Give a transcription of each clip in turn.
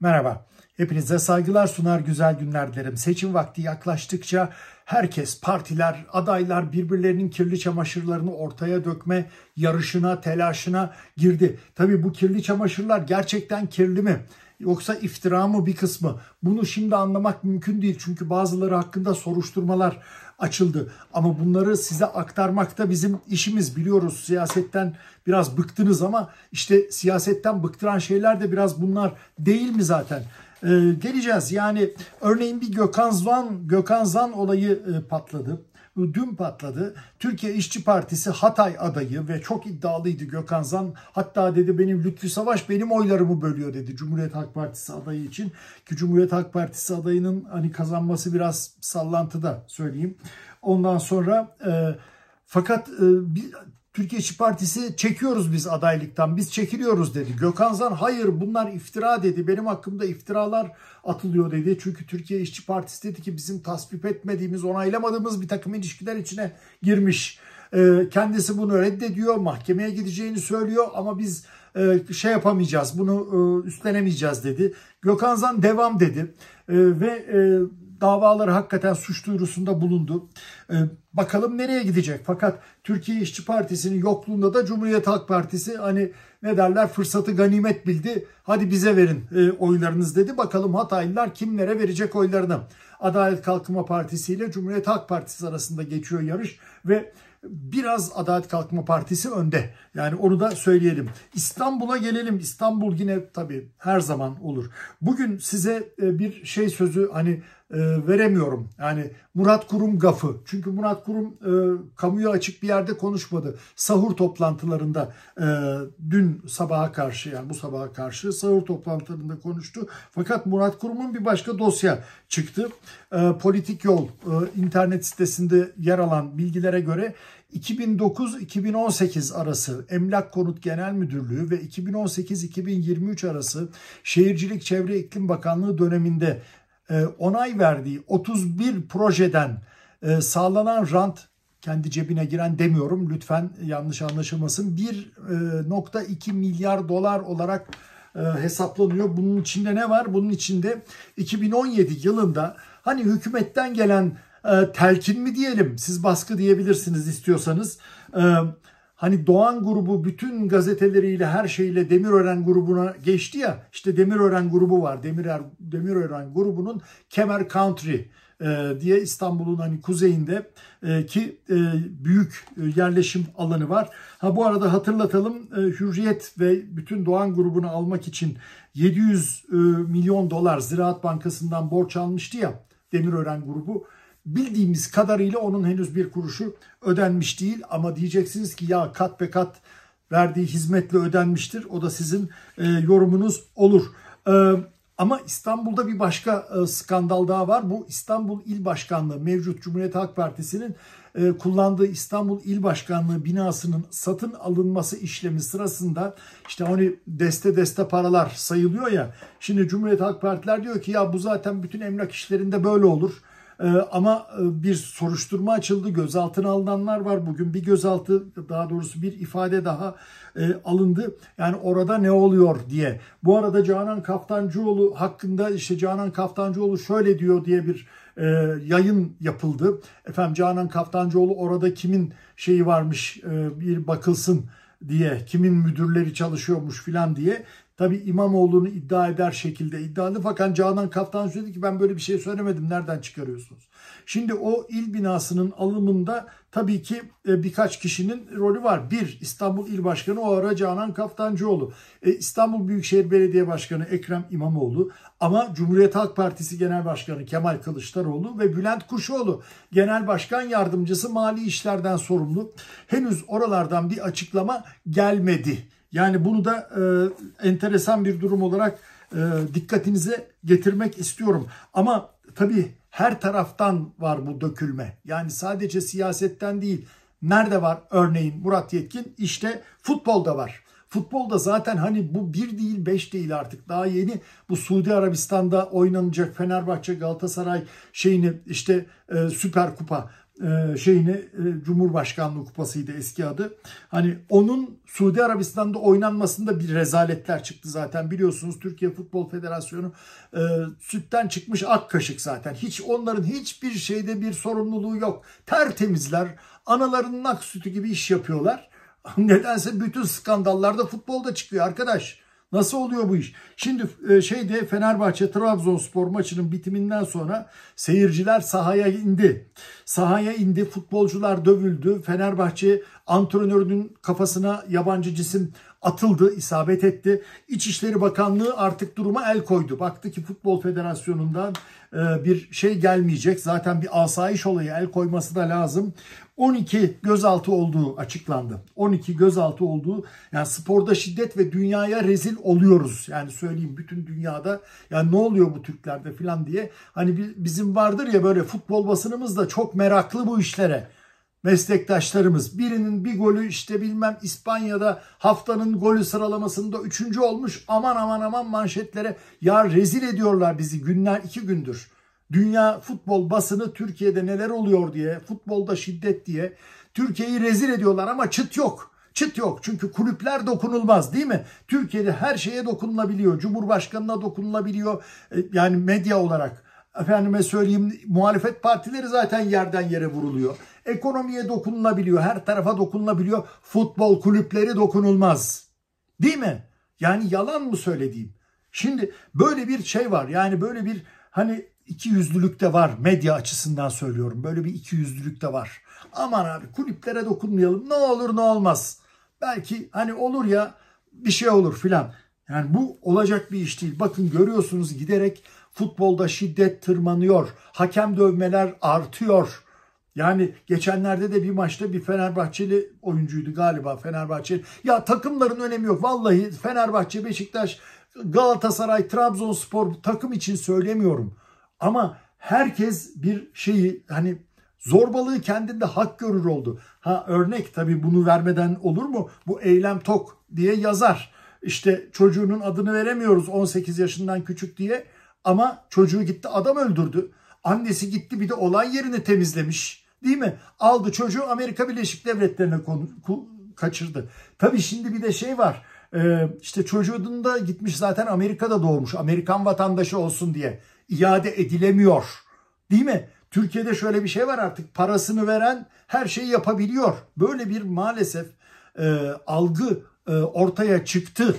Merhaba. Hepinize saygılar sunar, güzel günler dilerim. Seçim vakti yaklaştıkça herkes, partiler, adaylar birbirlerinin kirli çamaşırlarını ortaya dökme yarışına, telaşına girdi. Tabii bu kirli çamaşırlar gerçekten kirli mi? yoksa iftira mı bir kısmı? Bunu şimdi anlamak mümkün değil çünkü bazıları hakkında soruşturmalar açıldı. Ama bunları size aktarmak da bizim işimiz biliyoruz. Siyasetten biraz bıktınız ama işte siyasetten bıktıran şeyler de biraz bunlar değil mi zaten? Ee, geleceğiz yani örneğin bir Gökhan Zan, Gökhan Zan olayı e, patladı dün patladı. Türkiye İşçi Partisi Hatay adayı ve çok iddialıydı Gökhan Zan. Hatta dedi benim lütfü Savaş benim oylarımı bölüyor dedi Cumhuriyet Halk Partisi adayı için. Ki Cumhuriyet Halk Partisi adayının hani kazanması biraz sallantıda söyleyeyim. Ondan sonra e, fakat e, bir, Türkiye İşçi Partisi çekiyoruz biz adaylıktan, biz çekiliyoruz dedi. Gökhan Zan hayır bunlar iftira dedi, benim hakkımda iftiralar atılıyor dedi. Çünkü Türkiye İşçi Partisi dedi ki bizim tasvip etmediğimiz, onaylamadığımız bir takım ilişkiler içine girmiş. Ee, kendisi bunu reddediyor, mahkemeye gideceğini söylüyor ama biz e, şey yapamayacağız, bunu e, üstlenemeyeceğiz dedi. Gökhan Zan devam dedi ee, ve e, davaları hakikaten suç duyurusunda bulundu. Ee, bakalım nereye gidecek? Fakat Türkiye İşçi Partisi'nin yokluğunda da Cumhuriyet Halk Partisi hani ne derler fırsatı ganimet bildi. Hadi bize verin e, oylarınız dedi. Bakalım Hataylılar kimlere verecek oylarını? Adalet Kalkınma Partisi ile Cumhuriyet Halk Partisi arasında geçiyor yarış ve biraz Adalet Kalkınma Partisi önde. Yani onu da söyleyelim. İstanbul'a gelelim. İstanbul yine tabii her zaman olur. Bugün size e, bir şey sözü hani e, veremiyorum. Yani Murat Kurum gafı. Çünkü Murat Kurum e, kamuya açık bir yerde konuşmadı. Sahur toplantılarında e, dün sabaha karşı yani bu sabaha karşı sahur toplantılarında konuştu. Fakat Murat Kurum'un bir başka dosya çıktı. E, Politik Yol e, internet sitesinde yer alan bilgilere göre 2009-2018 arası Emlak Konut Genel Müdürlüğü ve 2018-2023 arası Şehircilik Çevre İklim Bakanlığı döneminde e, onay verdiği 31 projeden e, sağlanan rant kendi cebine giren demiyorum lütfen yanlış anlaşılmasın 1.2 e, milyar dolar olarak hesaplanıyor. Bunun içinde ne var? Bunun içinde 2017 yılında hani hükümetten gelen telkin mi diyelim siz baskı diyebilirsiniz istiyorsanız Hani Doğan grubu bütün gazeteleriyle her şeyle Demirören grubuna geçti ya. İşte Demirören grubu var. Demirer, Demirören grubunun Kemer Country e, diye İstanbul'un hani kuzeyinde e, ki e, büyük yerleşim alanı var. Ha bu arada hatırlatalım Hürriyet ve bütün Doğan grubunu almak için 700 milyon dolar Ziraat Bankası'ndan borç almıştı ya Demirören grubu. Bildiğimiz kadarıyla onun henüz bir kuruşu ödenmiş değil ama diyeceksiniz ki ya kat be kat verdiği hizmetle ödenmiştir. O da sizin e, yorumunuz olur. E, ama İstanbul'da bir başka e, skandal daha var. Bu İstanbul İl Başkanlığı mevcut Cumhuriyet Halk Partisi'nin e, kullandığı İstanbul İl Başkanlığı binasının satın alınması işlemi sırasında işte hani deste deste paralar sayılıyor ya. Şimdi Cumhuriyet Halk Partiler diyor ki ya bu zaten bütün emlak işlerinde böyle olur. Ee, ama e, bir soruşturma açıldı. Gözaltına alınanlar var. Bugün bir gözaltı daha doğrusu bir ifade daha e, alındı. Yani orada ne oluyor diye. Bu arada Canan Kaftancıoğlu hakkında işte Canan Kaftancıoğlu şöyle diyor diye bir e, yayın yapıldı. Efendim Canan Kaftancıoğlu orada kimin şeyi varmış bir bakılsın diye kimin müdürleri çalışıyormuş filan diye Tabi imam olduğunu iddia eder şekilde iddialı fakat Canan Kaftan söyledi ki ben böyle bir şey söylemedim nereden çıkarıyorsunuz? Şimdi o il binasının alımında tabii ki e, birkaç kişinin rolü var. Bir İstanbul İl Başkanı o ara Canan Kaftancıoğlu. E, İstanbul Büyükşehir Belediye Başkanı Ekrem İmamoğlu ama Cumhuriyet Halk Partisi Genel Başkanı Kemal Kılıçdaroğlu ve Bülent Kuşoğlu Genel Başkan Yardımcısı Mali İşlerden sorumlu. Henüz oralardan bir açıklama gelmedi. Yani bunu da e, enteresan bir durum olarak e, dikkatinize getirmek istiyorum. Ama tabii her taraftan var bu dökülme. Yani sadece siyasetten değil. Nerede var örneğin Murat Yetkin? İşte futbolda var. Futbolda zaten hani bu bir değil beş değil artık daha yeni bu Suudi Arabistan'da oynanacak Fenerbahçe Galatasaray şeyini işte e, Süper Kupa e, şeyini e, Cumhurbaşkanlığı Kupası'ydı eski adı. Hani onun Suudi Arabistan'da oynanmasında bir rezaletler çıktı zaten biliyorsunuz. Türkiye Futbol Federasyonu e, sütten çıkmış ak kaşık zaten. Hiç onların hiçbir şeyde bir sorumluluğu yok. Tertemizler, analarının ak sütü gibi iş yapıyorlar. Nedense bütün skandallarda futbolda çıkıyor arkadaş. Nasıl oluyor bu iş? Şimdi e, şeyde Fenerbahçe Trabzonspor maçının bitiminden sonra seyirciler sahaya indi. Sahaya indi, futbolcular dövüldü. Fenerbahçe antrenörünün kafasına yabancı cisim atıldı, isabet etti. İçişleri Bakanlığı artık duruma el koydu. Baktı ki Futbol Federasyonu'ndan e, bir şey gelmeyecek. Zaten bir asayiş olayı el koyması da lazım. 12 gözaltı olduğu açıklandı. 12 gözaltı olduğu yani sporda şiddet ve dünyaya rezil oluyoruz. Yani söyleyeyim bütün dünyada yani ne oluyor bu Türklerde filan diye. Hani bizim vardır ya böyle futbol basınımız da çok meraklı bu işlere meslektaşlarımız. Birinin bir golü işte bilmem İspanya'da haftanın golü sıralamasında üçüncü olmuş. Aman aman aman manşetlere ya rezil ediyorlar bizi günler iki gündür. Dünya futbol basını Türkiye'de neler oluyor diye, futbolda şiddet diye Türkiye'yi rezil ediyorlar ama çıt yok. Çıt yok çünkü kulüpler dokunulmaz değil mi? Türkiye'de her şeye dokunulabiliyor. Cumhurbaşkanına dokunulabiliyor. E, yani medya olarak efendime söyleyeyim muhalefet partileri zaten yerden yere vuruluyor. Ekonomiye dokunulabiliyor, her tarafa dokunulabiliyor. Futbol kulüpleri dokunulmaz. Değil mi? Yani yalan mı söylediğim? Şimdi böyle bir şey var. Yani böyle bir hani iki yüzlülük de var. Medya açısından söylüyorum. Böyle bir iki yüzlülük de var. Aman abi kulüplere dokunmayalım. Ne olur ne olmaz. Belki hani olur ya bir şey olur filan. Yani bu olacak bir iş değil. Bakın görüyorsunuz giderek futbolda şiddet tırmanıyor. Hakem dövmeler artıyor. Yani geçenlerde de bir maçta bir Fenerbahçeli oyuncuydu galiba Fenerbahçeli. Ya takımların önemi yok. Vallahi Fenerbahçe, Beşiktaş, Galatasaray, Trabzonspor takım için söylemiyorum. Ama herkes bir şeyi hani zorbalığı kendinde hak görür oldu. Ha örnek tabii bunu vermeden olur mu? Bu eylem tok diye yazar. İşte çocuğunun adını veremiyoruz 18 yaşından küçük diye ama çocuğu gitti adam öldürdü. Annesi gitti bir de olay yerini temizlemiş. Değil mi? Aldı çocuğu Amerika Birleşik Devletleri'ne kaçırdı. Tabii şimdi bir de şey var. Ee, işte çocuğun da gitmiş zaten Amerika'da doğmuş. Amerikan vatandaşı olsun diye iade edilemiyor. Değil mi? Türkiye'de şöyle bir şey var artık parasını veren her şeyi yapabiliyor. Böyle bir maalesef e, algı e, ortaya çıktı.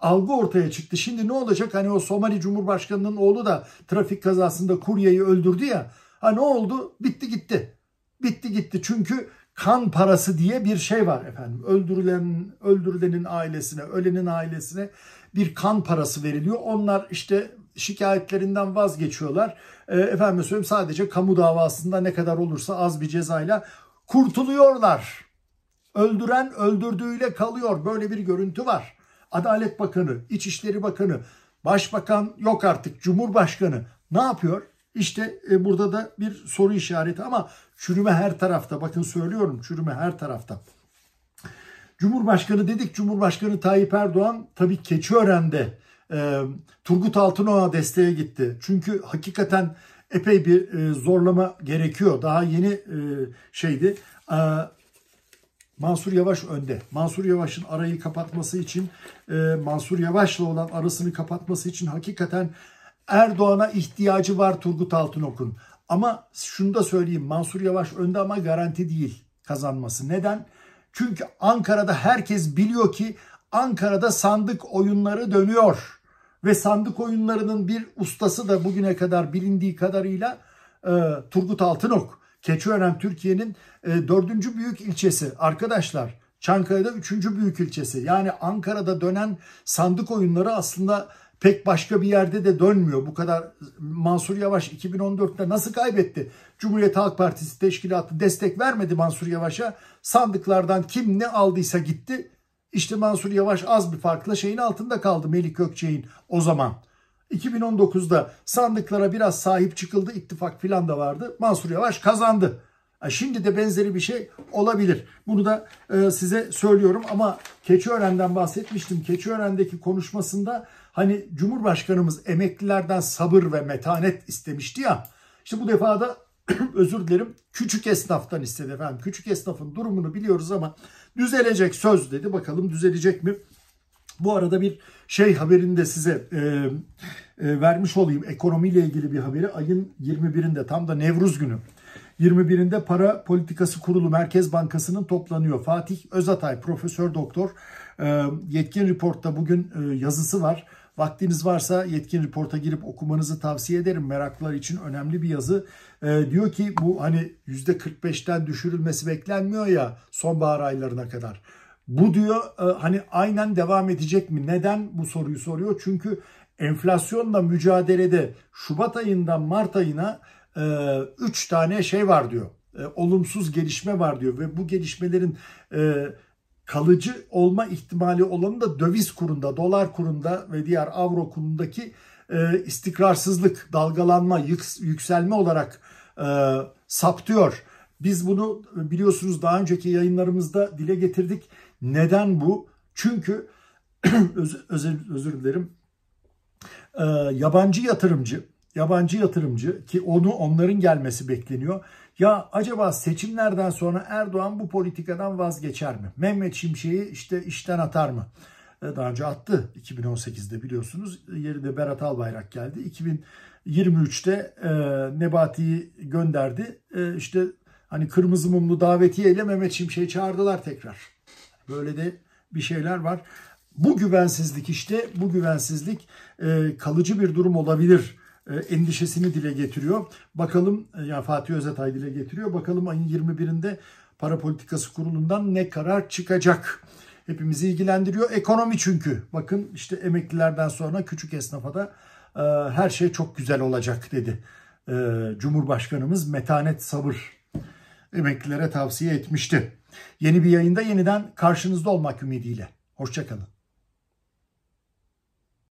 Algı ortaya çıktı. Şimdi ne olacak? Hani o Somali Cumhurbaşkanı'nın oğlu da trafik kazasında kuryeyi öldürdü ya. Ha ne oldu? Bitti gitti. Bitti gitti. Çünkü kan parası diye bir şey var efendim. Öldürülen öldürülenin ailesine, ölenin ailesine bir kan parası veriliyor. Onlar işte şikayetlerinden vazgeçiyorlar. E, efendim söyleyeyim sadece kamu davasında ne kadar olursa az bir cezayla kurtuluyorlar. Öldüren öldürdüğüyle kalıyor. Böyle bir görüntü var. Adalet Bakanı, İçişleri Bakanı, Başbakan yok artık Cumhurbaşkanı ne yapıyor? İşte e, burada da bir soru işareti ama çürüme her tarafta. Bakın söylüyorum çürüme her tarafta. Cumhurbaşkanı dedik. Cumhurbaşkanı Tayyip Erdoğan tabii Keçiören'de e, Turgut Altınok'a desteğe gitti. Çünkü hakikaten epey bir e, zorlama gerekiyor. Daha yeni e, şeydi. E, Mansur Yavaş önde. Mansur Yavaş'ın arayı kapatması için, e, Mansur Yavaş'la olan arasını kapatması için hakikaten Erdoğan'a ihtiyacı var Turgut Altınok'un. Ama şunu da söyleyeyim Mansur Yavaş önde ama garanti değil kazanması. Neden? Çünkü Ankara'da herkes biliyor ki Ankara'da sandık oyunları dönüyor. Ve sandık oyunlarının bir ustası da bugüne kadar bilindiği kadarıyla e, Turgut Altınok. Keçiören Türkiye'nin e, dördüncü büyük ilçesi. Arkadaşlar Çankaya'da üçüncü büyük ilçesi. Yani Ankara'da dönen sandık oyunları aslında pek başka bir yerde de dönmüyor. Bu kadar Mansur Yavaş 2014'te nasıl kaybetti? Cumhuriyet Halk Partisi teşkilatı destek vermedi Mansur Yavaş'a. Sandıklardan kim ne aldıysa gitti. İşte Mansur Yavaş az bir farkla şeyin altında kaldı Melik Gökçe'nin o zaman. 2019'da sandıklara biraz sahip çıkıldı. ittifak filan da vardı. Mansur Yavaş kazandı. E, şimdi de benzeri bir şey olabilir. Bunu da e, size söylüyorum ama Keçiören'den bahsetmiştim. Keçiören'deki konuşmasında hani Cumhurbaşkanımız emeklilerden sabır ve metanet istemişti ya. İşte bu defa da özür dilerim küçük esnaftan istedi efendim. Küçük esnafın durumunu biliyoruz ama Düzelecek söz dedi. Bakalım düzelecek mi? Bu arada bir şey haberini de size e, e, vermiş olayım. Ekonomiyle ilgili bir haberi ayın 21'inde tam da Nevruz günü. 21'inde Para Politikası Kurulu Merkez Bankası'nın toplanıyor. Fatih Özatay Profesör Doktor e, Yetkin Report'ta bugün e, yazısı var. Vaktiniz varsa yetkin reporta girip okumanızı tavsiye ederim. Meraklılar için önemli bir yazı. E, diyor ki bu hani %45'ten düşürülmesi beklenmiyor ya sonbahar aylarına kadar. Bu diyor e, hani aynen devam edecek mi? Neden bu soruyu soruyor? Çünkü enflasyonla mücadelede Şubat ayından Mart ayına 3 e, tane şey var diyor. E, olumsuz gelişme var diyor ve bu gelişmelerin e, kalıcı olma ihtimali olanı da döviz kurunda, dolar kurunda ve diğer avro kurundaki e, istikrarsızlık, dalgalanma, yükselme olarak e, saptıyor. Biz bunu e, biliyorsunuz daha önceki yayınlarımızda dile getirdik. Neden bu? Çünkü öz, özür, özür dilerim. E, yabancı yatırımcı, yabancı yatırımcı ki onu onların gelmesi bekleniyor ya acaba seçimlerden sonra Erdoğan bu politikadan vazgeçer mi? Mehmet Şimşek'i işte işten atar mı? E, daha önce attı 2018'de biliyorsunuz. Yerine Berat Albayrak geldi. 2023'te e, Nebati'yi gönderdi. E, işte hani kırmızı mumlu davetiyeyle Mehmet Şimşek'i çağırdılar tekrar. Böyle de bir şeyler var. Bu güvensizlik işte bu güvensizlik e, kalıcı bir durum olabilir e, endişesini dile getiriyor. Bakalım e, yani Fatih Özetay dile getiriyor. Bakalım ayın 21'inde para politikası kurulundan ne karar çıkacak? Hepimizi ilgilendiriyor. Ekonomi çünkü. Bakın işte emeklilerden sonra küçük esnafa da e, her şey çok güzel olacak dedi. E, Cumhurbaşkanımız metanet sabır emeklilere tavsiye etmişti. Yeni bir yayında yeniden karşınızda olmak ümidiyle. Hoşçakalın.